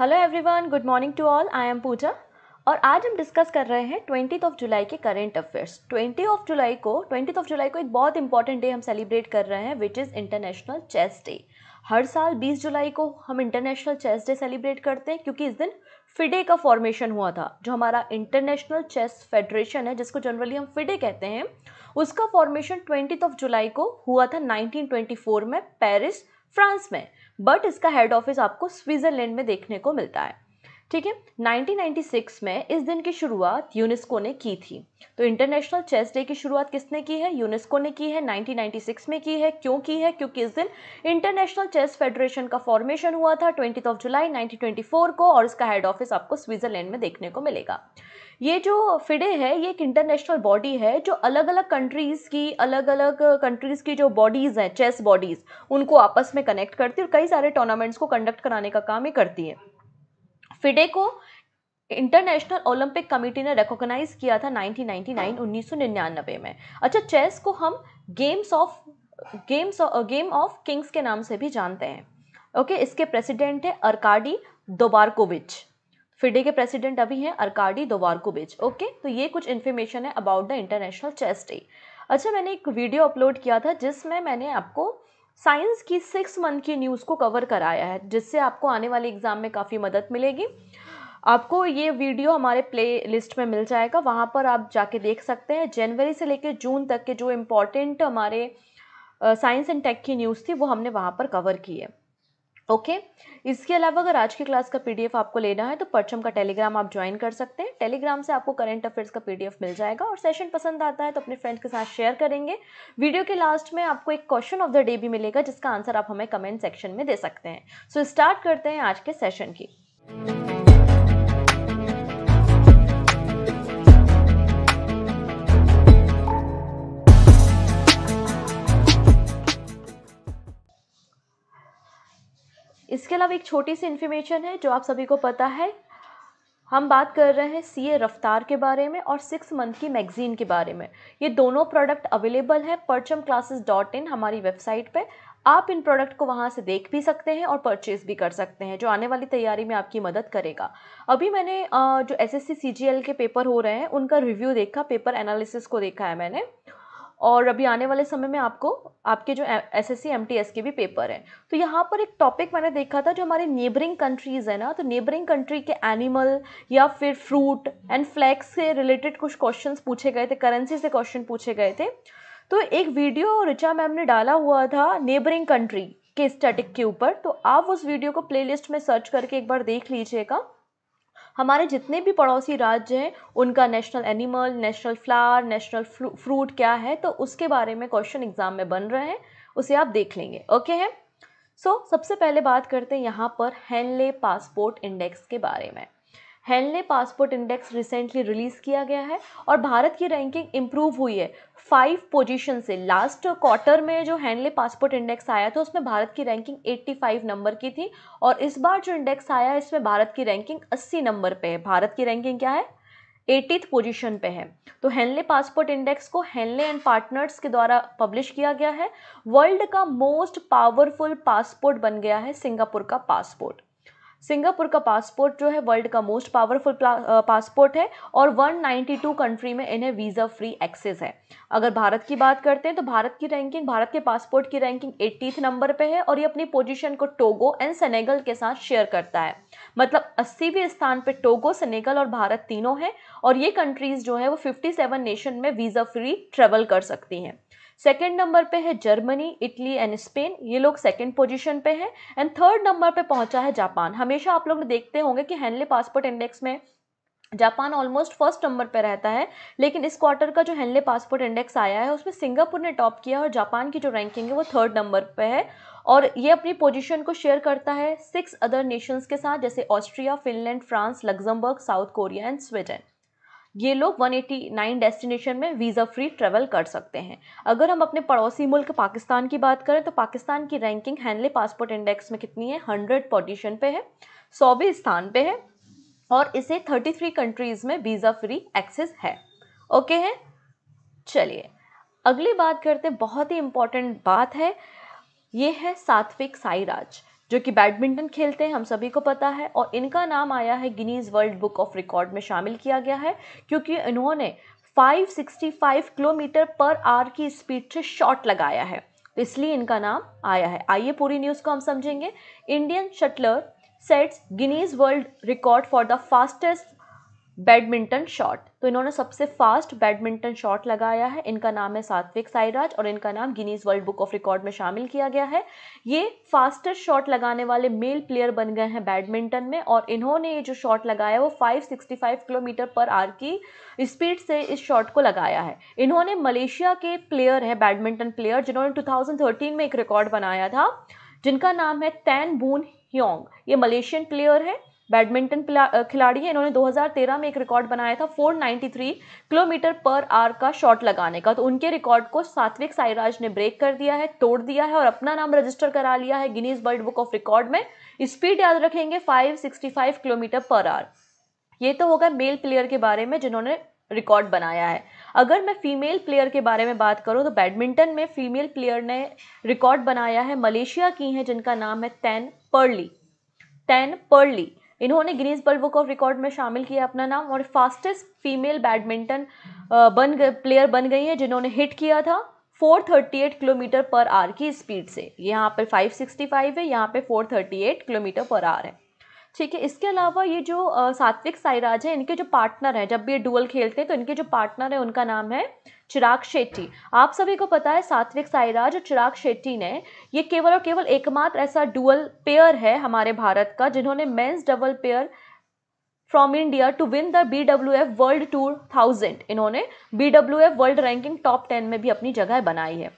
Hello everyone good morning to all I am Pooja और आज हम डिस्कस कर रहे हैं ट्वेंटी ऑफ जुलाई के current affairs twenty of July को ट्वेंटी ऑफ जुलाई को एक बहुत इंपॉर्टेंट डे हम सेलिब्रेट कर रहे हैं which is international chess day हर साल 20 जुलाई को हम इंटरनेशनल चेस डे सेलिब्रेट करते हैं क्योंकि इस दिन फिडे का फॉर्मेशन हुआ था जो हमारा इंटरनेशनल चेस फेडरेशन है जिसको जनरली हम फिडे कहते हैं उसका फॉर्मेशन ट्वेंटी ऑफ जुलाई को हुआ था 1924 में पेरिस फ्रांस में बट इसका हेड ऑफिस आपको स्विट्जरलैंड में देखने को मिलता है ठीक है 1996 में इस दिन की शुरुआत यूनेस्को ने की थी तो इंटरनेशनल चेस डे की शुरुआत किसने की है यूनेस्को ने की है 1996 में की है क्यों की है क्योंकि इस दिन इंटरनेशनल चेस फेडरेशन का फॉर्मेशन हुआ था ट्वेंटी ऑफ जुलाई 1924 को और इसका हेड ऑफिस आपको स्विट्जरलैंड में देखने को मिलेगा ये जो फिडे है ये एक इंटरनेशनल बॉडी है जो अलग अलग कंट्रीज़ की अलग अलग कंट्रीज़ की जो बॉडीज़ हैं चेस बॉडीज़ उनको आपस में कनेक्ट करती है और कई सारे टूर्नामेंट्स को कंडक्ट कराने का काम ही करती है फिडे को इंटरनेशनल ओलंपिक कमेटी ने रिकॉग्नाइज किया था 1999 1999 में अच्छा चेस को हम games of games game of kings के नाम से भी जानते हैं ओके इसके प्रेसिडेंट है अरकाडी दोबारकोविच फिडे के प्रेसिडेंट अभी हैं अरकाडी दोबारकोविच ओके तो ये कुछ इन्फॉर्मेशन है about the international chess day अच्छा मैंने एक वीडियो अपलोड किया था जिसमें मैंने आपको साइंस की सिक्स मंथ की न्यूज़ को कवर कराया है जिससे आपको आने वाले एग्ज़ाम में काफ़ी मदद मिलेगी आपको ये वीडियो हमारे प्ले लिस्ट में मिल जाएगा वहाँ पर आप जाके देख सकते हैं जनवरी से लेकर जून तक के जो इम्पोर्टेंट हमारे साइंस एंड टेक की न्यूज़ थी वो हमने वहाँ पर कवर की है ओके okay? इसके अलावा अगर आज की क्लास का पीडीएफ आपको लेना है तो परचम का टेलीग्राम आप ज्वाइन कर सकते हैं टेलीग्राम से आपको करंट अफेयर्स का पीडीएफ मिल जाएगा और सेशन पसंद आता है तो अपने फ्रेंड्स के साथ शेयर करेंगे वीडियो के लास्ट में आपको एक क्वेश्चन ऑफ द डे भी मिलेगा जिसका आंसर आप हमें कमेंट सेक्शन में दे सकते हैं सो so, स्टार्ट करते हैं आज के सेशन की इसके अलावा एक छोटी सी इन्फॉर्मेशन है जो आप सभी को पता है हम बात कर रहे हैं सी ए रफ्तार के बारे में और सिक्स मंथ की मैगज़ीन के बारे में ये दोनों प्रोडक्ट अवेलेबल हैं परचम क्लासेस डॉट इन हमारी वेबसाइट पे आप इन प्रोडक्ट को वहाँ से देख भी सकते हैं और परचेज़ भी कर सकते हैं जो आने वाली तैयारी में आपकी मदद करेगा अभी मैंने जो एस एस के पेपर हो रहे हैं उनका रिव्यू देखा पेपर एनालिसिस को देखा है मैंने और अभी आने वाले समय में आपको आपके जो S S C M T S के भी पेपर हैं तो यहाँ पर एक टॉपिक मैंने देखा था जो हमारे नेबरिंग कंट्रीज़ है ना तो नेबरिंग कंट्री के एनिमल या फिर फ्रूट एंड फ्लैक्स से रिलेटेड कुछ क्वेश्चन पूछे गए थे करेंसी से क्वेश्चन पूछे गए थे तो एक वीडियो रिचा मैम ने डाला हुआ था नेबरिंग कंट्री के स्टैटिक के ऊपर तो आप उस वीडियो को प्लेलिस्ट में सर्च करके एक बार देख लीजिएगा हमारे जितने भी पड़ोसी राज्य हैं उनका national animal national flower national fruit क्या है तो उसके बारे में क्वेश्चन एग्ज़ाम में बन रहे हैं उसे आप देख लेंगे ओके हैं सो so, सबसे पहले बात करते हैं यहाँ पर हैनले पासपोर्ट इंडेक्स के बारे में Henley passport index recently release किया गया है और भारत की रैंकिंग इम्प्रूव हुई है फाइव पोजीशन से लास्ट क्वार्टर में जो हैंडले पासपोर्ट इंडेक्स आया था उसमें भारत की रैंकिंग 85 नंबर की थी और इस बार जो इंडेक्स आया है इसमें भारत की रैंकिंग 80 नंबर पे है भारत की रैंकिंग क्या है एटीथ पोजीशन पे है तो हेनले पासपोर्ट इंडेक्स को हेनले एंड पार्टनर्स के द्वारा पब्लिश किया गया है वर्ल्ड का मोस्ट पावरफुल पासपोर्ट बन गया है सिंगापुर का पासपोर्ट सिंगापुर का पासपोर्ट जो है वर्ल्ड का मोस्ट पावरफुल पासपोर्ट है और 192 कंट्री में इन्हें वीज़ा फ्री एक्सेस है अगर भारत की बात करते हैं तो भारत की रैंकिंग भारत के पासपोर्ट की रैंकिंग एट्टीथ नंबर पे है और ये अपनी पोजीशन को टोगो एंड सेनेगल के साथ शेयर करता है मतलब अस्सीवें स्थान पर टोगो सेनेगल और भारत तीनों हैं और ये कंट्रीज़ जो है वो फिफ्टी नेशन में वीज़ा फ्री ट्रेवल कर सकती हैं सेकेंड नंबर पे है जर्मनी इटली एंड स्पेन ये लोग सेकेंड पोजिशन पे हैं एंड थर्ड नंबर पे पहुंचा है जापान हमेशा आप लोग देखते होंगे कि हैनले पासपोर्ट इंडेक्स में जापान ऑलमोस्ट फर्स्ट नंबर पर रहता है लेकिन इस क्वार्टर का जो हेनले पासपोर्ट इंडेक्स आया है उसमें सिंगापुर ने टॉप किया और जापान की जो रैंकिंग है वो थर्ड नंबर पर है और ये अपनी पोजीशन को शेयर करता है सिक्स अदर नेशंस के साथ जैसे Austria Finland France Luxembourg South Korea and Sweden ये लोग 189 डेस्टिनेशन में वीज़ा फ्री ट्रैवल कर सकते हैं अगर हम अपने पड़ोसी मुल्क पाकिस्तान की बात करें तो पाकिस्तान की रैंकिंग हैंडले पासपोर्ट इंडेक्स में कितनी है हंड्रेड पोजिशन पे है सौवें स्थान पे है और इसे 33 कंट्रीज़ में वीज़ा फ्री एक्सेस है ओके है चलिए अगली बात करते हैं बहुत ही इम्पॉर्टेंट बात है ये है सात्विक साईराज जो कि बैडमिंटन खेलते हैं हम सभी को पता है और इनका नाम आया है Guinness world book of record में शामिल किया गया है क्योंकि इन्होंने 565 किलोमीटर पर आर की स्पीड से शॉट लगाया है तो इसलिए इनका नाम आया है आइए पूरी न्यूज़ को हम समझेंगे Indian shuttler sets Guinness world record for the fastest badminton shot तो इन्होंने सबसे फास्ट बैडमिंटन शॉट लगाया है इनका नाम है सात्विक साईराज और इनका नाम Guinness world book of record में शामिल किया गया है ये फास्टेस्ट शॉट लगाने वाले मेल प्लेयर बन गए हैं बैडमिंटन में और इन्होंने ये जो शॉट लगाया वो 565 किलोमीटर पर आर की स्पीड से इस शॉट को लगाया है इन्होंने मलेशिया के प्लेयर हैं बैडमिंटन प्लेयर जिन्होंने टू में एक रिकॉर्ड बनाया था जिनका नाम है तैन बून ह्योंग ये मलेशियन प्लेयर है बैडमिंटन खिलाड़ी हैं इन्होंने 2013 में एक रिकॉर्ड बनाया था 493 किलोमीटर पर आर का शॉट लगाने का तो उनके रिकॉर्ड को सात्विक साईराज ने ब्रेक कर दिया है तोड़ दिया है और अपना नाम रजिस्टर करा लिया है Guinness world book of record में स्पीड याद रखेंगे 565 किलोमीटर पर आर ये तो होगा मेल प्लेयर के बारे में जिन्होंने रिकॉर्ड बनाया है अगर मैं फीमेल प्लेयर के बारे में बात करूं तो बैडमिंटन में फीमेल प्लेयर ने रिकॉर्ड बनाया है मलेशिया की हैं जिनका नाम है तैन पर्ली तैन पर्ली इन्होंने Guinness bulb book of record में शामिल किया अपना नाम और फास्टेस्ट फीमेल बैडमिंटन बन गए प्लेयर बन गई हैं जिन्होंने हिट किया था 438 किलोमीटर पर आर की स्पीड से यहाँ पर 565 है यहाँ पे 438 किलोमीटर पर आर है ठीक है इसके अलावा ये जो सात्विक साईराज है इनके जो पार्टनर हैं जब भी ये डुअल खेलते हैं तो इनके जो पार्टनर है उनका नाम है चिराग शेट्टी आप सभी को पता है सात्विक साईराज और चिराग शेट्टी ने ये केवल और केवल एकमात्र ऐसा डुअल पेयर है हमारे भारत का जिन्होंने men's double pair from India to win the B W F world tour thousand इन्होंने B W F world ranking top ten में भी अपनी जगह बनाई है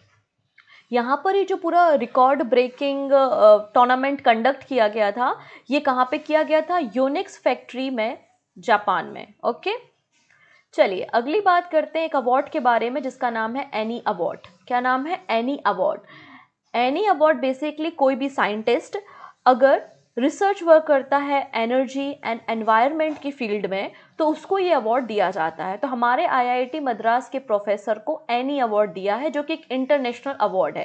यहाँ पर ये जो पूरा रिकॉर्ड ब्रेकिंग टूर्नामेंट कंडक्ट किया गया था ये कहाँ पे किया गया था यूनिक्स फैक्ट्री में जापान में ओके okay? चलिए अगली बात करते हैं एक अवार्ड के बारे में जिसका नाम है एनी अवार्ड क्या नाम है Eni award Eni award basically कोई भी साइंटिस्ट अगर रिसर्च वर्क करता है एनर्जी एंड एनवायरनमेंट की फील्ड में तो उसको ये अवार्ड दिया जाता है तो हमारे आईआईटी मद्रास के प्रोफेसर को एनी अवार्ड दिया है जो कि एक इंटरनेशनल अवार्ड है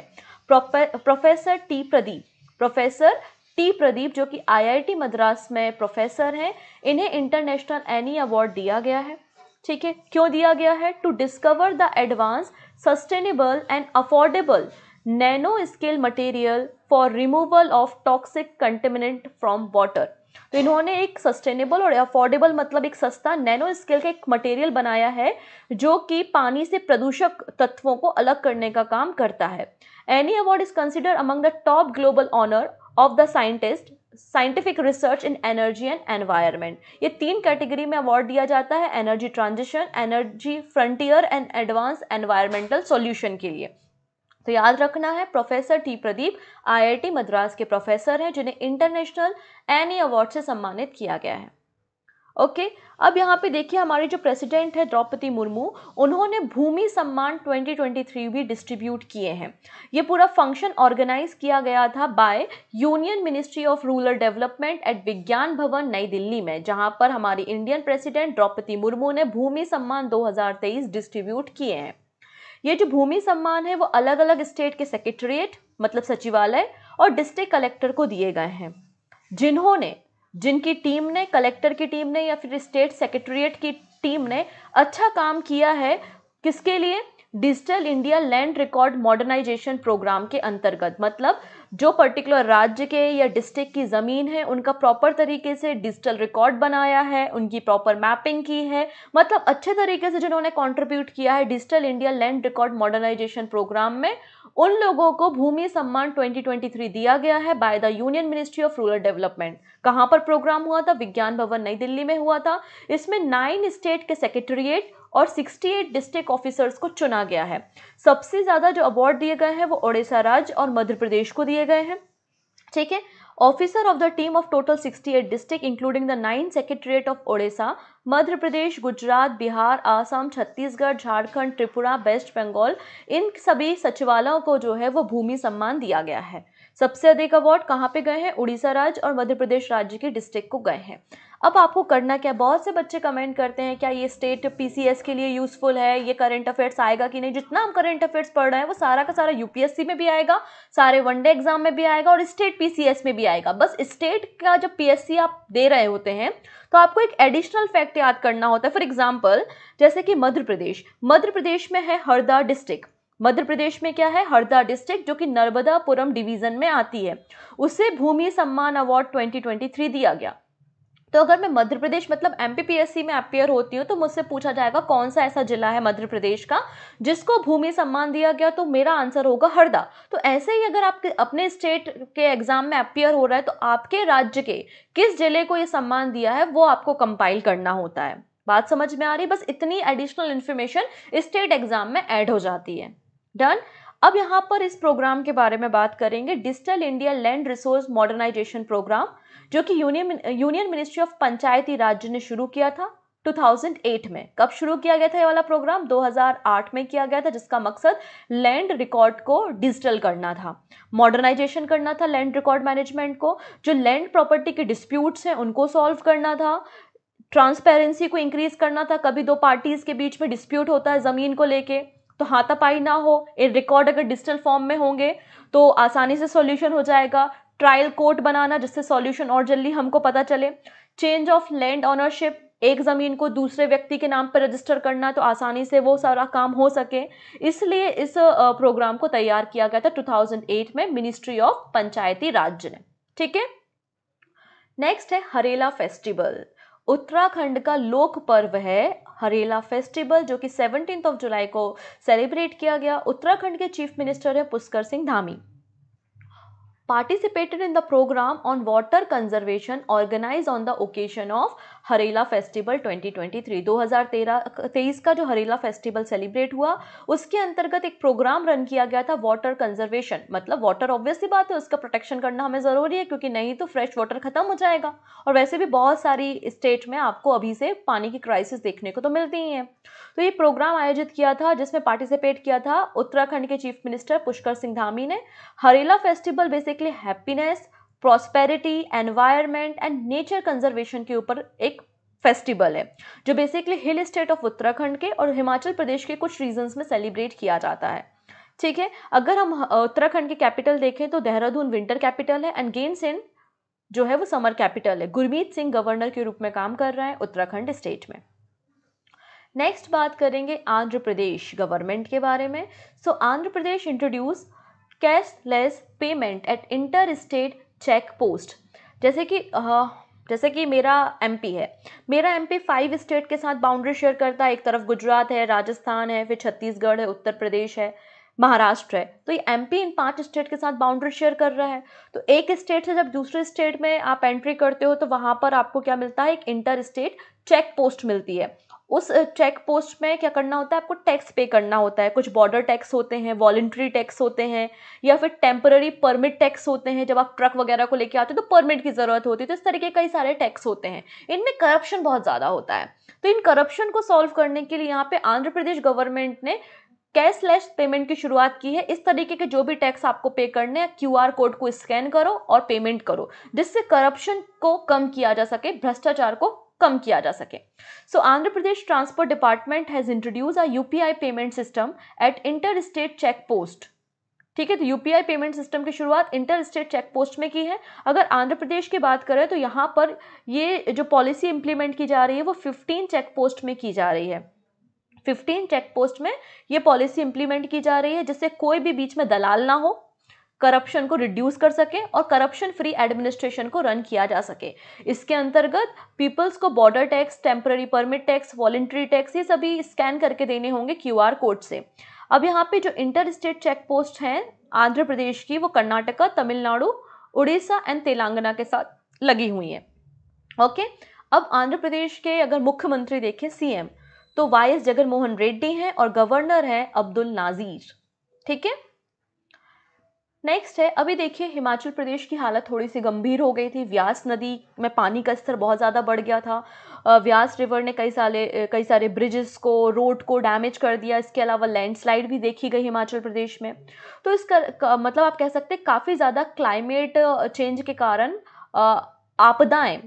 professor T Pradeep professor T Pradeep जो कि आईआईटी मद्रास में प्रोफेसर हैं इन्हें इंटरनेशनल एनी अवार्ड दिया गया है ठीक है क्यों दिया गया है to discover the advance sustainable and affordable nano scale material for removal of toxic contaminant from water तो इन्होंने एक सस्टेनेबल और अफोर्डेबल मतलब एक सस्ता नैनो स्केल का एक मटेरियल बनाया है जो कि पानी से प्रदूषक तत्वों को अलग करने का काम करता है Eni award is consider among the top global honour of the scientist scientific research in energy and environment ये तीन कैटेगरी में अवार्ड दिया जाता है energy transition energy frontier and advance environmental solution के लिए तो याद रखना है professor T Pradeep IIT Madras के प्रोफेसर हैं जिन्हें इंटरनेशनल एनी अवार्ड से सम्मानित किया गया है ओके अब यहाँ पे देखिए हमारे जो प्रेसिडेंट है द्रौपदी मुर्मू उन्होंने भूमि सम्मान 2023 भी डिस्ट्रीब्यूट किए हैं ये पूरा फंक्शन ऑर्गेनाइज किया गया था by union ministry of rural development at Vigyan Bhavan नई दिल्ली में जहाँ पर हमारी इंडियन प्रेसिडेंट द्रौपदी मुर्मू ने भूमि सम्मान दो डिस्ट्रीब्यूट किए हैं ये जो भूमि सम्मान है वो अलग अलग स्टेट के सेक्रेटरिएट मतलब सचिवालय और डिस्ट्रिक्ट कलेक्टर को दिए गए हैं जिन्होंने जिनकी टीम ने कलेक्टर की टीम ने या फिर स्टेट सेक्रेटरीट की टीम ने अच्छा काम किया है किसके लिए digital India land record modernisation programme के अंतर्गत मतलब जो पर्टिकुलर राज्य के या डिस्ट्रिक्ट की ज़मीन है उनका प्रॉपर तरीके से डिजिटल रिकॉर्ड बनाया है उनकी प्रॉपर मैपिंग की है मतलब अच्छे तरीके से जिन्होंने कॉन्ट्रीब्यूट किया है digital India land record modernisation programme में उन लोगों को भूमि सम्मान 2023 दिया गया है by the union ministry of rural development कहाँ पर प्रोग्राम हुआ था विज्ञान भवन नई दिल्ली में हुआ था इसमें नाइन स्टेट के सेक्रेटरिएट और 68 डिस्ट्रिक्ट ऑफिसर्स को चुना गया है सबसे ज़्यादा जो अवार्ड दिए गए हैं वो ओडिशा राज्य और मध्य प्रदेश को दिए गए हैं ठीक है officer of the team of total 68 district including the nine secretariat of Odisha Madhya Pradesh Gujarat Bihar Assam Chhattisgarh Jharkhand Tripura West Bengal इन सभी सचिवालयों को जो है वो भूमि सम्मान दिया गया है सबसे अधिक अवार्ड कहाँ पे गए हैं उड़ीसा राज्य और मध्य प्रदेश राज्य के डिस्ट्रिक्ट को गए हैं अब आपको करना क्या है बहुत से बच्चे कमेंट करते हैं क्या ये स्टेट पीसीएस के लिए यूज़फुल है ये करंट अफेयर्स आएगा कि नहीं जितना हम करंट अफेयर्स पढ़ रहे हैं वो सारा का सारा यूपीएससी में भी आएगा सारे वनडे एग्जाम में भी आएगा और स्टेट पीसीएस में भी आएगा बस स्टेट का जब पीएससी आप दे रहे होते हैं तो आपको एक एडिशनल फैक्ट याद करना होता है फॉर एग्जाम्पल जैसे कि मध्य प्रदेश मध्य प्रदेश में है हरदा डिस्ट्रिक्ट मध्य प्रदेश में क्या है हरदा डिस्ट्रिक्ट जो कि नर्मदापुरम डिवीजन में आती है उसे भूमि सम्मान अवार्ड 2023 दिया गया तो अगर मैं मध्य प्रदेश मतलब एम में अपेयर होती हूँ तो मुझसे पूछा जाएगा कौन सा ऐसा जिला है मध्य प्रदेश का जिसको भूमि सम्मान दिया गया तो मेरा आंसर होगा हरदा तो ऐसे ही अगर आप अपने स्टेट के एग्जाम में अपेयर हो रहा है तो आपके राज्य के किस जिले को ये सम्मान दिया है वो आपको कंपाइल करना होता है बात समझ में आ रही बस इतनी एडिशनल इन्फॉर्मेशन स्टेट एग्जाम में ऐड हो जाती है डन अब यहाँ पर इस प्रोग्राम के बारे में बात करेंगे digital India land resource modernisation programme जो कि union union ministry of Panchayati राज्य ने शुरू किया था 2008 में कब शुरू किया गया था ये वाला प्रोग्राम 2008 में किया गया था जिसका मकसद लैंड रिकॉर्ड को डिजिटल करना था मॉडर्नाइजेशन करना था लैंड रिकॉर्ड मैनेजमेंट को जो लैंड प्रॉपर्टी के डिस्प्यूट्स हैं उनको सॉल्व करना था ट्रांसपेरेंसी को इंक्रीज करना था कभी दो पार्टीज के बीच में डिस्प्यूट होता है ज़मीन को लेके तो हाथापाई ना हो ये रिकॉर्ड अगर डिजिटल फॉर्म में होंगे तो आसानी से सॉल्यूशन हो जाएगा ट्रायल कोर्ट बनाना जिससे सॉल्यूशन और जल्दी हमको पता चले चेंज ऑफ लैंड ऑनरशिप एक ज़मीन को दूसरे व्यक्ति के नाम पर रजिस्टर करना तो आसानी से वो सारा काम हो सके इसलिए इस प्रोग्राम को तैयार किया गया था 2008 में मिनिस्ट्री ऑफ पंचायती राज्य ने ठीक है नेक्स्ट है हरेला फेस्टिवल उत्तराखंड का लोक पर्व है हरेला फेस्टिवल जो कि सेवनटीन ऑफ जुलाई को सेलिब्रेट किया गया उत्तराखंड के चीफ मिनिस्टर है Pushkar Singh Dhami participated in the program on water conservation organized on the occasion of Harela festival 2023 2013 का जो हरेला फेस्टिवल सेलिब्रेट हुआ उसके अंतर्गत एक प्रोग्राम रन किया गया था वाटर कंजर्वेशन मतलब वाटर ऑब्वियसली बात है उसका प्रोटेक्शन करना हमें ज़रूरी है क्योंकि नहीं तो फ्रेश वाटर ख़त्म हो जाएगा और वैसे भी बहुत सारी स्टेट में आपको अभी से पानी की क्राइसिस देखने को तो मिलती ही हैं तो ये प्रोग्राम आयोजित किया था जिसमें पार्टिसिपेट किया था उत्तराखंड के चीफ मिनिस्टर पुष्कर सिंह धामी ने Harela festival basically happiness prosperity environment and nature conservation के ऊपर एक फेस्टिवल है जो basically hill state of Uttarakhand के और हिमाचल प्रदेश के कुछ रीजन्स में सेलिब्रेट किया जाता है ठीक है अगर हम उत्तराखंड के कैपिटल देखें तो देहरादून विंटर कैपिटल है एंड गेन सेन जो है वो समर कैपिटल है गुरमीत सिंह गवर्नर के रूप में काम कर रहे हैं उत्तराखंड स्टेट में नेक्स्ट बात करेंगे आंध्र प्रदेश गवर्नमेंट के बारे में so Andhra Pradesh introduce cashless payment at inter state check post जैसे कि जैसे कि मेरा एमपी है मेरा एमपी फाइव स्टेट के साथ बाउंड्री शेयर करता है एक तरफ गुजरात है राजस्थान है फिर छत्तीसगढ़ है उत्तर प्रदेश है महाराष्ट्र है तो ये एमपी इन पांच स्टेट के साथ बाउंड्री शेयर कर रहा है तो एक स्टेट से जब दूसरे स्टेट में आप एंट्री करते हो तो वहाँ पर आपको क्या मिलता है एक इंटर स्टेट चेक पोस्ट मिलती है उस चेक पोस्ट में क्या करना होता है आपको टैक्स पे करना होता है कुछ बॉर्डर टैक्स होते हैं वॉल्ट्री टैक्स होते हैं या फिर टेम्पररी परमिट टैक्स होते हैं जब आप ट्रक वगैरह को लेके आते हो तो परमिट की ज़रूरत होती है तो इस तरीके कई सारे टैक्स होते हैं इनमें करप्शन बहुत ज़्यादा होता है तो इन करप्शन को सॉल्व करने के लिए यहाँ पे आंध्र प्रदेश गवर्नमेंट ने कैशलेस पेमेंट की शुरुआत की है इस तरीके के जो भी टैक्स आपको पे करने हैं क्यू कोड को स्कैन करो और पेमेंट करो जिससे करप्शन को कम किया जा सके भ्रष्टाचार को कम किया जा सके so Andhra Pradesh transport department has introduce a UPI payment system at inter state check post ठीक है तो यूपीआई पेमेंट सिस्टम की शुरुआत इंटर स्टेट चेक पोस्ट में की है अगर आंध्र प्रदेश की बात करें तो यहाँ पर ये जो पॉलिसी इंप्लीमेंट की जा रही है वो फिफ्टीन चेक पोस्ट में की जा रही है 15 चेक पोस्ट में ये पॉलिसी इंप्लीमेंट की जा रही है जिससे कोई भी बीच में दलाल ना हो करप्शन को रिड्यूस कर सके और करप्शन फ्री एडमिनिस्ट्रेशन को रन किया जा सके इसके अंतर्गत पीपल्स को border tax temporary permit tax voluntary tax ये सभी स्कैन करके देने होंगे क्यू कोड से अब यहाँ पे जो इंटर स्टेट चेक पोस्ट हैं आंध्र प्रदेश की वो कर्नाटका तमिलनाडु उड़ीसा एंड तेलंगाना के साथ लगी हुई है ओके अब आंध्र प्रदेश के अगर मुख्यमंत्री देखें सीएम तो वाई एस जगनमोहन रेड्डी हैं और गवर्नर हैं अब्दुल नाजीर ठीक है नेक्स्ट है अभी देखिए हिमाचल प्रदेश की हालत थोड़ी सी गंभीर हो गई थी व्यास नदी में पानी का स्तर बहुत ज़्यादा बढ़ गया था व्यास रिवर ने कई सारे कई सारे ब्रिजेस को रोड को डैमेज कर दिया इसके अलावा लैंडस्लाइड भी देखी गई हिमाचल प्रदेश में तो इसका मतलब आप कह सकते हैं काफ़ी ज़्यादा क्लाइमेट चेंज के कारण आपदाएँ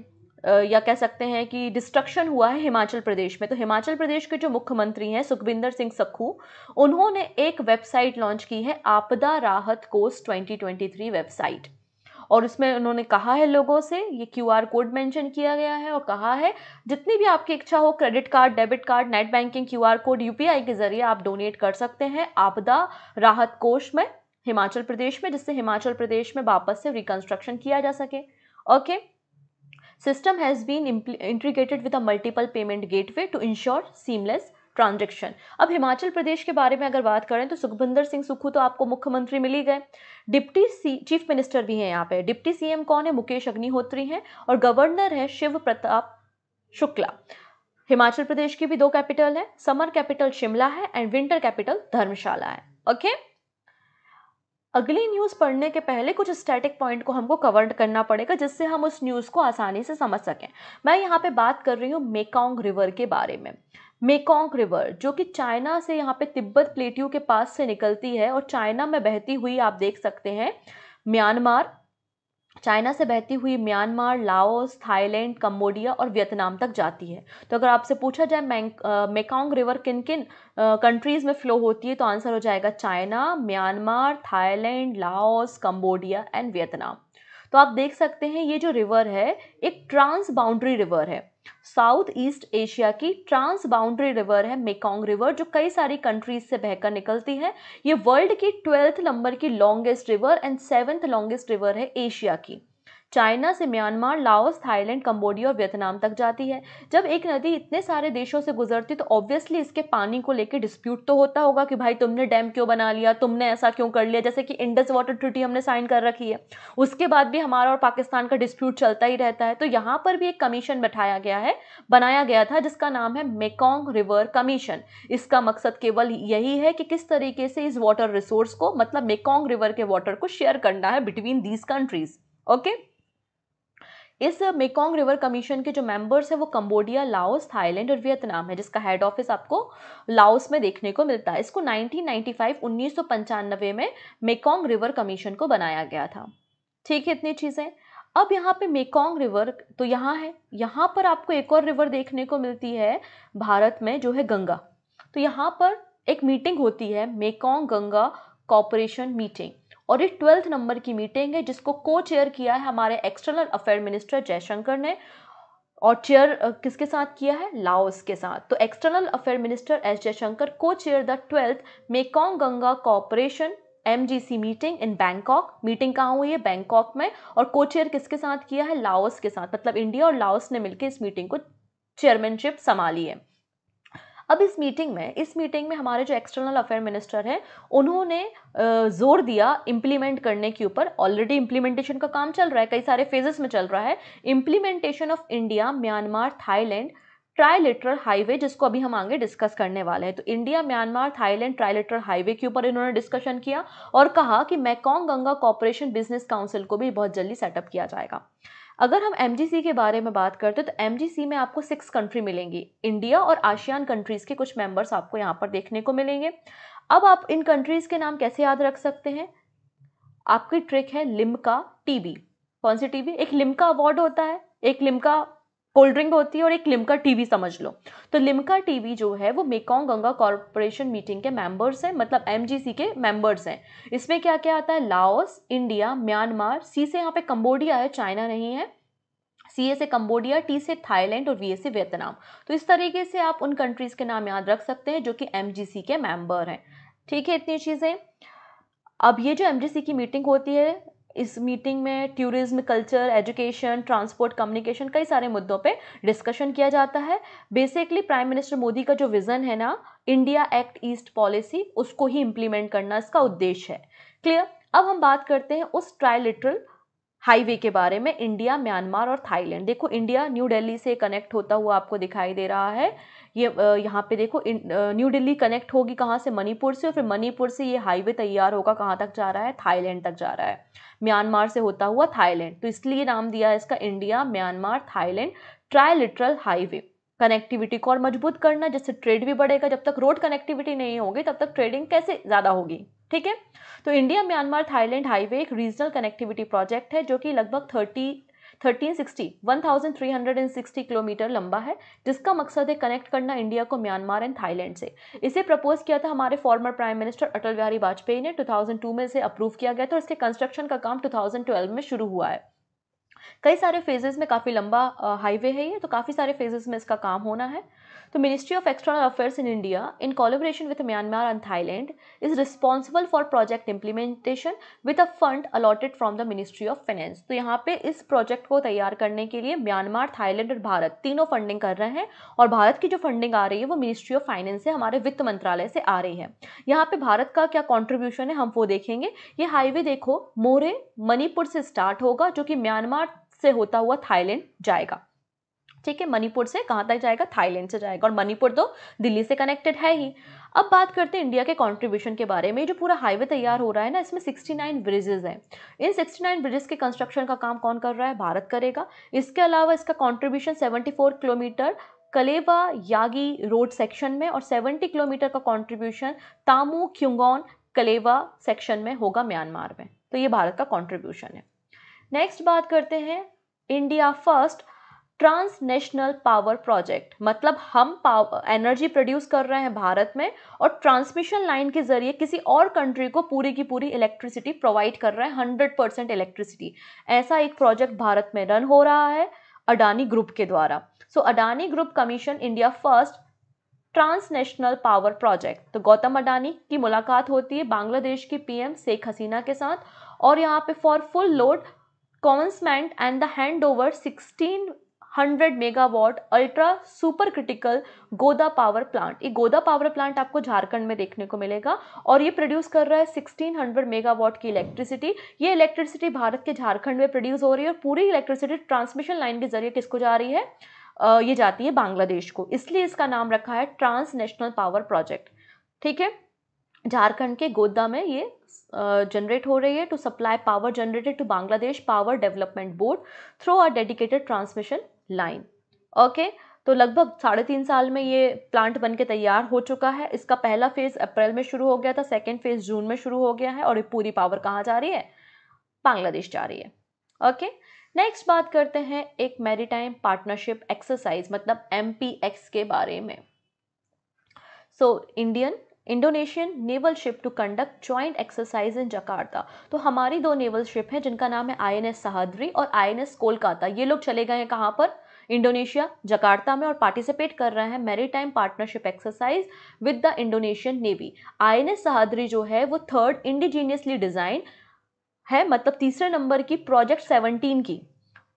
या कह सकते हैं कि डिस्ट्रक्शन हुआ है हिमाचल प्रदेश में तो हिमाचल प्रदेश के जो मुख्यमंत्री हैं सुखबिंदर सिंह सक्खू उन्होंने एक वेबसाइट लॉन्च की है आपदा राहत कोर्स 2023 वेबसाइट और उसमें उन्होंने कहा है लोगों से ये क्यू आर कोड मेंशन किया गया है और कहा है जितनी भी आपकी इच्छा हो credit card debit card net banking Q R code यू के जरिए आप डोनेट कर सकते हैं आपदा राहत कोष में हिमाचल प्रदेश में जिससे हिमाचल प्रदेश में वापस से रिकन्स्ट्रक्शन किया जा सके okay okay? System has been integrated with a multiple payment gateway to ensure seamless transaction अब हिमाचल प्रदेश के बारे में अगर बात करें तो सुखबिंदर सिंह सुक्खू तो आपको मुख्यमंत्री मिली गए डिप्टी सी चीफ मिनिस्टर भी हैं यहाँ पे डिप्टी सीएम कौन है मुकेश अग्निहोत्री हैं और गवर्नर है शिव प्रताप शुक्ला हिमाचल प्रदेश की भी दो कैपिटल है समर कैपिटल शिमला है एंड विंटर कैपिटल धर्मशाला है ओके okay? अगली न्यूज़ पढ़ने के पहले कुछ स्टैटिक पॉइंट को हमको कवर करना पड़ेगा जिससे हम उस न्यूज़ को आसानी से समझ सकें मैं यहाँ पे बात कर रही हूँ मेकांग रिवर के बारे में मेकोंग रिवर जो कि चाइना से यहाँ पे तिब्बत प्लेट्यू के पास से निकलती है और चाइना में बहती हुई आप देख सकते हैं म्यांमार चाइना से बहती हुई म्यांमार लाओस थाईलैंड कम्बोडिया और वियतनाम तक जाती है तो अगर आपसे पूछा जाए मेकोंग रिवर किन किन कंट्रीज़ में फ़्लो होती है तो आंसर हो जाएगा China Myanmar Thailand Laos Cambodia and Vietnam तो आप देख सकते हैं ये जो रिवर है एक ट्रांस बाउंड्री रिवर है साउथ ईस्ट एशिया की ट्रांस बाउंड्री रिवर है मेकोंग रिवर जो कई सारी कंट्रीज से बहकर निकलती है ये वर्ल्ड की ट्वेल्थ नंबर की longest river and seventh longest river है एशिया की चाइना से म्यांमार लाओस थाईलैंड कम्बोडिया और वियतनाम तक जाती है जब एक नदी इतने सारे देशों से गुजरती तो ऑब्वियसली इसके पानी को लेकर डिस्प्यूट तो होता होगा कि भाई तुमने डैम क्यों बना लिया तुमने ऐसा क्यों कर लिया जैसे कि इंडस वाटर ट्रिटी हमने साइन कर रखी है उसके बाद भी हमारा और पाकिस्तान का डिस्प्यूट चलता ही रहता है तो यहाँ पर भी एक कमीशन बैठाया गया है बनाया गया था जिसका नाम है मेकोंग रिवर कमीशन इसका मकसद केवल यही है कि किस तरीके से इस वाटर रिसोर्स को मतलब मेकोंग रिवर के वाटर को शेयर करना है बिटवीन दीज कंट्रीज ओके इस मेकोंग रिवर कमीशन के जो मेंबर्स हैं वो कंबोडिया लाओस थाईलैंड और वियतनाम है जिसका हेड ऑफिस आपको लाओस में देखने को मिलता है इसको 1995 1995 में मेकोंग रिवर कमीशन को बनाया गया था ठीक है इतनी चीज़ें अब यहाँ पे मेकोंग रिवर तो यहाँ है यहाँ पर आपको एक और रिवर देखने को मिलती है भारत में जो है गंगा तो यहाँ पर एक मीटिंग होती है मेकोंग गंगा कॉपोरेशन मीटिंग और ये ट्वेल्थ नंबर की मीटिंग है जिसको को चेयर किया है हमारे एक्सटर्नल अफेयर मिनिस्टर जयशंकर ने और चेयर किसके साथ किया है लाओस के साथ तो external affair minister S Jaishankar को chair the twelfth Mekong Ganga cooperation M meeting in Bangkok meeting कहाँ हुई है बैंकॉक में और को चेयर किसके साथ किया है लाओस के साथ मतलब इंडिया और लाओस ने मिलकर इस मीटिंग को चेयरमैनशिप संभाली है अब इस मीटिंग में इस मीटिंग में हमारे जो एक्सटर्नल अफेयर मिनिस्टर हैं उन्होंने जोर दिया इम्प्लीमेंट करने के ऊपर ऑलरेडी इम्प्लीमेंटेशन का काम चल रहा है कई सारे फेजेस में चल रहा है implementation of India Myanmar Thailand trilateral highway जिसको अभी हम आगे डिस्कस करने वाले हैं तो India Myanmar Thailand trilateral highway के ऊपर इन्होंने डिस्कशन किया और कहा कि Mekong Ganga cooperation business council को भी बहुत जल्दी सेटअप किया जाएगा अगर हम एम के बारे में बात करते तो एम में आपको सिक्स कंट्री मिलेंगी इंडिया और आशियान कंट्रीज़ के कुछ मेंबर्स आपको यहाँ पर देखने को मिलेंगे अब आप इन कंट्रीज़ के नाम कैसे याद रख सकते हैं आपकी ट्रिक है लिम्का टीबी कौन सी टीबी एक लिम्का अवार्ड होता है एक लिम्का कोल्ड ड्रिंक होती है और एक लिमका टीवी समझ लो तो लिमका टीवी जो है वो मेकोंग गंगा कॉरपोरेशन मीटिंग के मेंबर्स हैं मतलब एमजीसी के मेंबर्स हैं इसमें क्या क्या आता है लाओस इंडिया म्यांमार सी से यहाँ पे कंबोडिया है चाइना नहीं है सी ए से कंबोडिया टी से थाईलैंड और वी ए से वियतनाम तो इस तरीके से आप उन कंट्रीज़ के नाम याद रख सकते हैं जो कि एम के मेम्बर हैं ठीक है इतनी चीज़ें अब ये जो एम की मीटिंग होती है इस मीटिंग में tourism culture education transport communication कई सारे मुद्दों पे डिस्कशन किया जाता है बेसिकली प्राइम मिनिस्टर मोदी का जो विज़न है ना इंडिया एक्ट ईस्ट पॉलिसी उसको ही इम्प्लीमेंट करना इसका उद्देश्य है क्लियर अब हम बात करते हैं उस ट्राइलिटरल हाईवे के बारे में इंडिया म्यांमार और थाईलैंड देखो इंडिया न्यू दिल्ली से कनेक्ट होता हुआ आपको दिखाई दे रहा है ये यहाँ पे देखो न्यू दिल्ली कनेक्ट होगी कहाँ से मणिपुर से और फिर मणिपुर से ये हाईवे तैयार होगा कहाँ तक जा रहा है थाईलैंड तक जा रहा है म्यांमार से होता हुआ थाईलैंड तो इसलिए नाम दिया है इसका India Myanmar Thailand trilateral highway connectivity को और मजबूत करना जिससे ट्रेड भी बढ़ेगा जब तक रोड कनेक्टिविटी नहीं होगी तब तक ट्रेडिंग कैसे ज़्यादा होगी ठीक है तो इंडिया म्यांमार थाईलैंड हाईवे एक रीजनल कनेक्टिविटी प्रोजेक्ट है जो कि लगभग थर्टी 1360 किलोमीटर लंबा है जिसका मकसद है कनेक्ट करना इंडिया को म्यांमार एंड थाईलैंड से इसे प्रपोज किया था हमारे former prime minister Atal Bihari Vajpayee ने 2002 में इसे अप्रूव किया गया था और इसके कंस्ट्रक्शन का काम 2012 में शुरू हुआ है कई सारे फेजेस में काफ़ी लंबा हाईवे है ये तो काफ़ी सारे फेजेस में इसका काम होना है तो ministry of external affairs in India in collaboration with Myanmar and Thailand is responsible for project implementation with a fund allotted from the ministry of finance तो यहाँ पे इस प्रोजेक्ट को तैयार करने के लिए म्यांमार थाईलैंड और भारत तीनों फंडिंग कर रहे हैं और भारत की जो फंडिंग आ रही है वो मिनिस्ट्री ऑफ फाइनेंस से हमारे वित्त मंत्रालय से आ रही है यहाँ पे भारत का क्या कॉन्ट्रीब्यूशन है हम वो देखेंगे ये हाईवे देखो मोरे मणिपुर से स्टार्ट होगा जो कि म्यांमार से होता हुआ थाईलैंड जाएगा ठीक है मणिपुर से कहाँ तक जाएगा थाईलैंड से जाएगा और मणिपुर तो दिल्ली से कनेक्टेड है ही अब बात करते हैं इंडिया के कंट्रीब्यूशन के बारे में जो पूरा हाईवे तैयार हो रहा है ना इसमें 69 ब्रिजेस हैं इन 69 ब्रिजेस के कंस्ट्रक्शन का काम कौन कर रहा है भारत करेगा इसके अलावा इसका contribution seventy kilometre Kalewa Yagyi road section में और सेवेंटी किलोमीटर का contribution Tamu Kyigone Kalewa section में होगा म्यांमार में तो ये भारत का कॉन्ट्रीब्यूशन है नेक्स्ट बात करते हैं India first transnational power project मतलब हम पावर एनर्जी प्रोड्यूस कर रहे हैं भारत में और ट्रांसमिशन लाइन के जरिए किसी और कंट्री को पूरी की पूरी इलेक्ट्रिसिटी प्रोवाइड कर रहे हैं हंड्रेड परसेंट इलेक्ट्रिसिटी ऐसा एक प्रोजेक्ट भारत में रन हो रहा है अडानी ग्रुप के द्वारा so Adani group commission India first transnational power project तो गौतम अडानी की मुलाकात होती है बांग्लादेश की पीएम शेख हसीना के साथ और यहाँ पे for full load consignment and the hand over sixteen hundred megawatt ultra super critical Godda power plant ये गोदा पावर प्लांट आपको झारखंड में देखने को मिलेगा और ये प्रोड्यूस कर रहा है सिक्सटीन हंड्रेड मेगावाट की इलेक्ट्रिसिटी ये इलेक्ट्रिसिटी भारत के झारखंड में प्रोड्यूस हो रही है और पूरी इलेक्ट्रिसिटी ट्रांसमिशन लाइन के जरिए किसको जा रही है आ, ये जाती है बांग्लादेश को इसलिए इसका नाम रखा है ट्रांस नेशनल पावर प्रोजेक्ट ठीक है झारखंड के गोदा में ये जनरेट हो रही है to supply power generated to Bangladesh power development board through a dedicated transmission line okay तो लगभग साढ़े तीन साल में ये प्लांट बन के तैयार हो चुका है इसका पहला फेज़ अप्रैल में शुरू हो गया था सेकेंड फेज़ जून में शुरू हो गया है और ये पूरी पावर कहाँ जा रही है बांग्लादेश जा रही है ओके नेक्स्ट बात करते हैं एक मैरीटाइम पार्टनरशिप एक्सरसाइज मतलब एम के बारे में so Indian Indonesian naval ship to conduct joint exercise in Jakarta तो हमारी दो नेवल शिप हैं जिनका नाम है आई एन एस सहाद्री और आई एन एस कोलकाता ये लोग चले गए हैं कहाँ पर इंडोनेशिया जकार्ता में और पार्टिसिपेट कर रहे हैं maritime partnership exercise with the Indonesian navy I N S जो है वो थर्ड इंडिजीनियसली डिज़ाइन है मतलब तीसरे नंबर की प्रोजेक्ट सेवनटीन की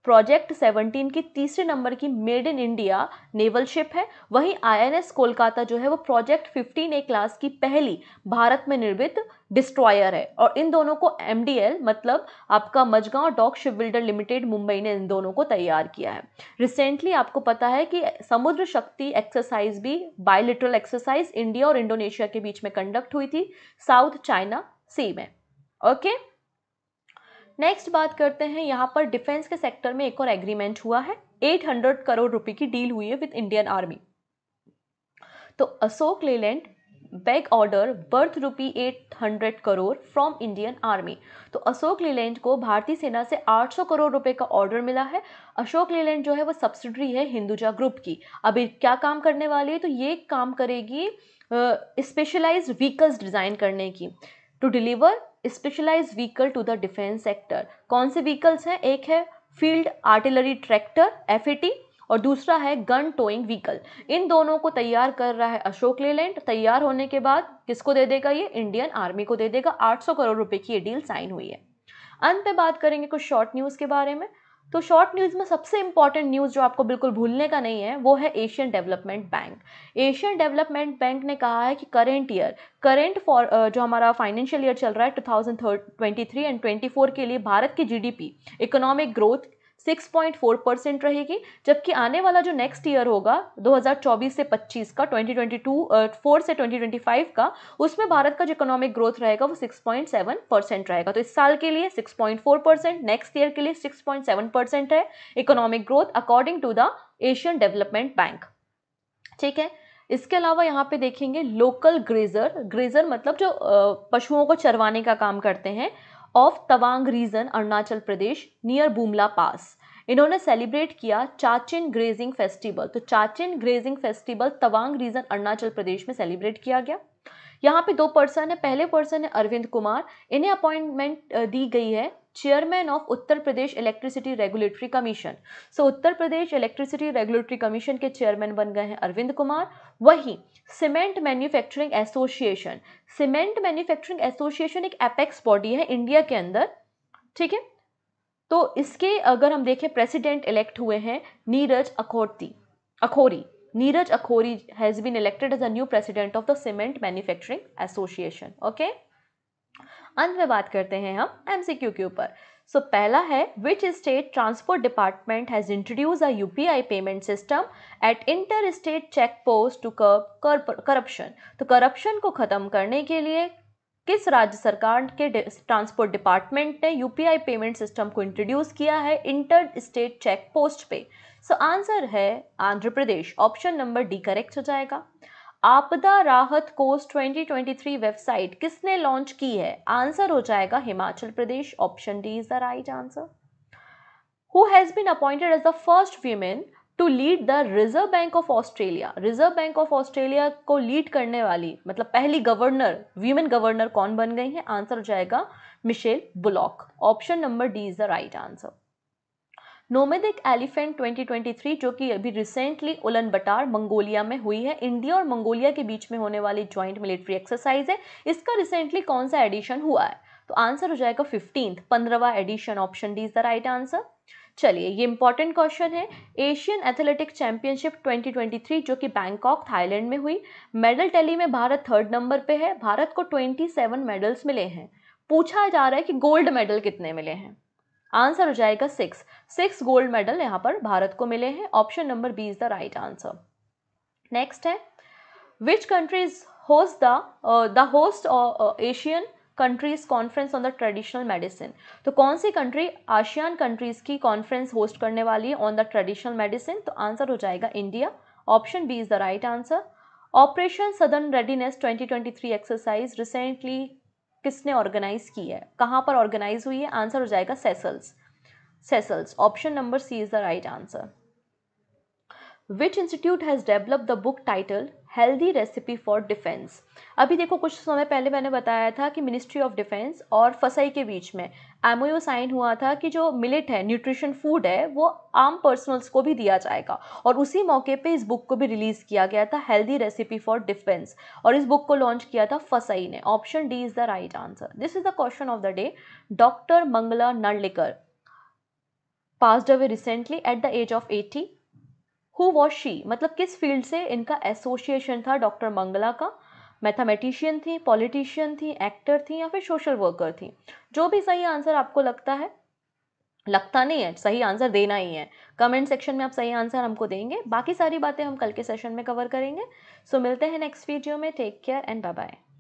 प्रोजेक्ट 17 की तीसरे नंबर की made in India naval ship है वहीं आईएनएस कोलकाता जो है वो प्रोजेक्ट 15 ए क्लास की पहली भारत में निर्मित डिस्ट्रॉयर है और इन दोनों को एम मतलब आपका Mazagon dock ship builder limited Mumbai ने इन दोनों को तैयार किया है रिसेंटली आपको पता है कि समुद्र शक्ति एक्सरसाइज भी बायोलिट्रल एक्सरसाइज इंडिया और इंडोनेशिया के बीच में कंडक्ट हुई थी साउथ चाइना सी में ओके okay? नेक्स्ट बात करते हैं यहाँ पर डिफेंस के सेक्टर में एक और एग्रीमेंट हुआ है 800 करोड़ रुपए की डील हुई है विद इंडियन आर्मी तो Ashok Leyland back order worth rupee eight hundred crore from Indian army तो अशोक लेलैंड को भारतीय सेना से 800 करोड़ रुपए का ऑर्डर मिला है अशोक लेलैंड जो है वो सब्सिडरी है हिंदुजा ग्रुप की अभी क्या काम करने वाली है तो ये काम करेगी स्पेशलाइज्ड व्हीकल्स डिज़ाइन करने की to deliver specialise vehicle to the defence sector कौन से व्हीकल्स हैं एक है फील्ड आर्टिलरी ट्रैक्टर एफ और दूसरा है गन टोइंग व्हीकल इन दोनों को तैयार कर रहा है अशोक लेलैंड तैयार होने के बाद किसको दे देगा ये इंडियन आर्मी को दे देगा 800 करोड़ रुपए की ये डील साइन हुई है अंत में बात करेंगे कुछ शॉर्ट न्यूज़ के बारे में तो शॉर्ट न्यूज़ में सबसे इम्पॉर्टेंट न्यूज़ जो आपको बिल्कुल भूलने का नहीं है वो है Asian development bank Asian development bank ने कहा है कि करेंट ईयर करेंट फॉर जो हमारा फाइनेंशियल ईयर चल रहा है 2023 एंड 24 के लिए भारत की जीडीपी इकोनॉमिक ग्रोथ 6.4 परसेंट रहेगी जबकि आने वाला जो नेक्स्ट ईयर होगा 2024 से 25 का 2022 फोर से 2025 का उसमें भारत का जो इकोनॉमिक ग्रोथ रहेगा वो 6.7 परसेंट रहेगा तो इस साल के लिए 6.4 परसेंट नेक्स्ट ईयर के लिए 6.7 परसेंट है economic growth according to the Asian development bank ठीक है इसके अलावा यहाँ पे देखेंगे लोकल ग्रेजर ग्रेजर मतलब जो पशुओं को चरवाने का काम करते हैं of Tawang region Arunachal Pradesh near Bumla pass इन्होंने सेलिब्रेट किया चाचिन ग्रेजिंग फेस्टिवल तो Chachin grazing festival Tawang region Arunachal Pradesh में सेलिब्रेट किया गया यहाँ पे दो पर्सन है पहले पर्सन है अरविंद कुमार इन्हें अपॉइंटमेंट दी गई है chairman of Uttar Pradesh electricity regulatory commission so Uttar Pradesh electricity regulatory commission के चेयरमैन बन गए हैं अरविंद कुमार वहीं cement manufacturing association cement manufacturing association एक एपेक्स बॉडी है इंडिया के अंदर ठीक है तो इसके अगर हम देखें प्रेसिडेंट इलेक्ट हुए हैं नीरज अखोरती Akhouri Neeraj Akhouri has been elected as a new president of the cement manufacturing association Okay. अंत में बात करते हैं हम एम सी क्यू के ऊपर सो so, पहला है which state transport department has introduce a I payment system at inter state check post to curb corruption तो करप्शन को ख़त्म करने के लिए किस राज्य सरकार के ट्रांसपोर्ट डिपार्टमेंट ने यूपीआई पेमेंट सिस्टम को इंट्रोड्यूस किया है इंटर स्टेट चेक पोस्ट पे सो so, आंसर है Andhra Pradesh option number D correct हो जाएगा आपदा राहत कोर्स 2023 वेबसाइट किसने लॉन्च की है आंसर हो जाएगा Himachal Pradesh option D is the right answer who has been appointed as the first women to lead the reserve bank of Australia reserve bank of Australia को लीड करने वाली मतलब पहली गवर्नर वीमेन गवर्नर कौन बन गई है आंसर हो जाएगा Michele Bullock option number D is the right answer nomadic elephant 2023 जो कि अभी रिसेंटली उलन बटार मंगोलिया में हुई है इंडिया और मंगोलिया के बीच में होने वाली ज्वाइंट मिलिट्री एक्सरसाइज है इसका रिसेंटली कौन सा एडिशन हुआ है तो आंसर हो जाएगा फिफ्टींथ पंद्रहवा edition option D is the right answer चलिए ये इंपॉर्टेंट क्वेश्चन है एशियन एथलेटिक चैंपियनशिप 2023 जो कि बैंकॉक थाईलैंड में हुई मेडल टैली में भारत थर्ड नंबर पे है भारत को 27 मेडल्स मिले हैं पूछा जा रहा है कि गोल्ड मेडल कितने मिले हैं आंसर हो जाएगा सिक्स सिक्स गोल्ड मेडल यहाँ पर भारत को मिले हैं option number B is the right answer next है which countries host the host Asian countries conference on the traditional medicine तो कौन सी कंट्री आशियान कंट्रीज की कॉन्फ्रेंस होस्ट करने वाली है ऑन द ट्रेडिशनल मेडिसिन तो आंसर हो जाएगा India option B is the right answer operation southern readiness 2023 exercise recently किसने ऑर्गेनाइज की है कहाँ पर ऑर्गेनाइज हुई है आंसर हो जाएगा Seychelles Seychelles option number C is the right answer which institute has develop the book title healthy recipe for defence अभी देखो कुछ समय पहले मैंने बताया था कि मिनिस्ट्री ऑफ डिफेंस और फसाई के बीच में एमओयू साइन हुआ था कि जो मिलेट है न्यूट्रिशन फूड है वो आम पर्सनल्स को भी दिया जाएगा और उसी मौके पे इस बुक को भी रिलीज़ किया गया था हेल्दी रेसिपी फॉर डिफेंस और इस बुक को लॉन्च किया था फसाई ने option D is the right answer this is the question of the day doctor Mangala Narlikar passed away recently at the age of eighty who was she मतलब किस field से इनका एसोसिएशन था डॉक्टर मंगला का मैथमेटिशियन थी पॉलिटिशियन थी actor थी या फिर सोशल वर्कर थी जो भी सही आंसर आपको लगता है लगता नहीं है सही आंसर देना ही है कमेंट सेक्शन में आप सही आंसर हमको देंगे बाकी सारी बातें हम कल के सेशन में कवर करेंगे सो so, मिलते हैं नेक्स्ट वीडियो में take care and bye bye